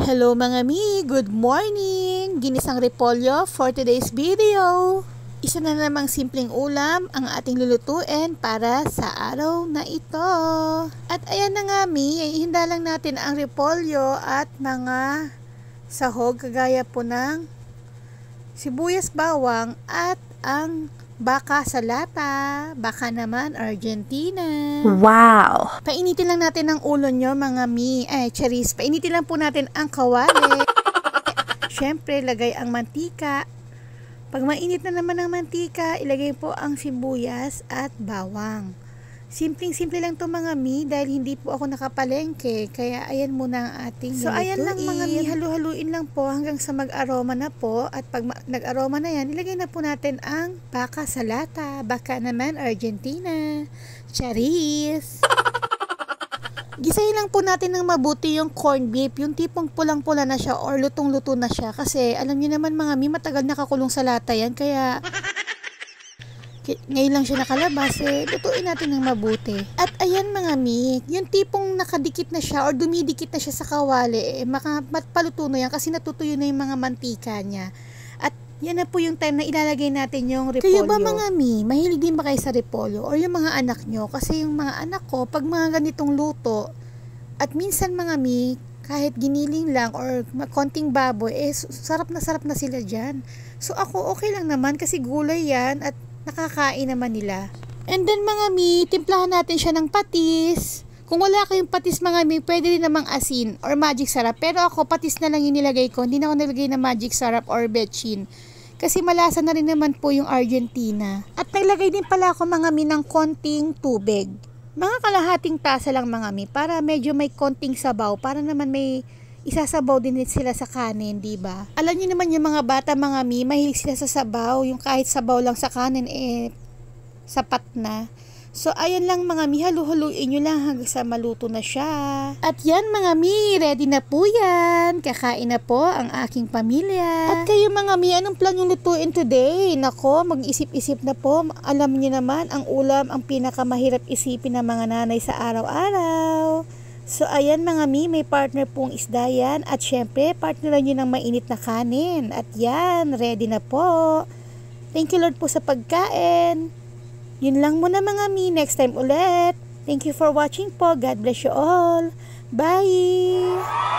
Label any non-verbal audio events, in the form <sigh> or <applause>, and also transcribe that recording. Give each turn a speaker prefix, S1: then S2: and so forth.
S1: Hello mga mi! Good morning! Ginisang repolyo for today's video! Isa na namang simpleng ulam ang ating lulutuin para sa araw na ito. At ayan na nga mi, ihinda lang natin ang repolyo at mga sahog kagaya po ng sibuyas bawang at ang Baka sa lata, baka naman Argentina. Wow! Painitin lang natin ang ulo nyo mga mi. Eh, charis, painitin lang po natin ang kawali. Siyempre, <laughs> lagay ang mantika. Pag mainit na naman ang mantika, ilagay po ang sibuyas at bawang. Simpleng-simple lang to mga mi dahil hindi po ako nakapalengke. Kaya ayan muna ang ating So ayan lang mga mi, halu-haluin lang po hanggang sa mag-aroma na po. At pag nag-aroma na yan, ilagay na po natin ang baka sa lata. Baka naman Argentina. Charis! <laughs> Gisahin lang po natin ng mabuti yung corn beef, yung tipong pulang-pula na siya or lutong-luto na siya. Kasi alam niyo naman mga mi, matagal nakakulong sa lata yan. Kaya ngayon lang siya nakalabas eh, lutuin natin ng mabuti. At ayan mga mi, yung tipong nakadikit na siya or dumidikit na siya sa kawali, eh, maka, matpaluto na yan kasi natutuyo na yung mga mantika niya. At yan na po yung time na ilalagay natin yung repolyo. Kayo ba mga mi, mahilig din ba kayo sa repolyo or yung mga anak nyo? Kasi yung mga anak ko, pag mga ganitong luto, at minsan mga mi, kahit giniling lang or konting baboy, eh sarap na sarap na sila dyan. So ako okay lang naman kasi gulay yan at nakakain naman nila. And then mga mi, timplahan natin siya ng patis. Kung wala kayong patis mga mi, pwede rin namang asin or magic sarap. Pero ako, patis na lang yung nilagay ko. Hindi na ako nilagay na magic sarap or betchin. Kasi malasa na rin naman po yung Argentina. At naglagay din pala ako mga mi ng konting tubig. Mga kalahating tasa lang mga mi para medyo may konting sabaw. Para naman may isasabaw din sila sa kanin, di ba? Alam niyo naman yung mga bata, mga mi, mahilig sila sa sabaw, yung kahit sabaw lang sa kanin, eh, sapat na. So, ayan lang mga mi, halu-haluin nyo lang hanggang sa maluto na siya. At yan mga mi, ready na po yan. Kakain na po ang aking pamilya. At kayo mga mi, anong plan yung lutuin today? Nako, mag-isip-isip na po. Alam niyo naman, ang ulam ang pinakamahirap isipin ng mga nanay sa araw-araw. So, ayan mga mi, may partner pong isda yan. At syempre, partneran nyo ng mainit na kanin. At yan, ready na po. Thank you Lord po sa pagkain. Yun lang muna mga mi, next time ulit. Thank you for watching po. God bless you all. Bye!